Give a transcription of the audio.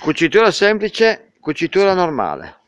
Cucitura semplice, cucitura normale.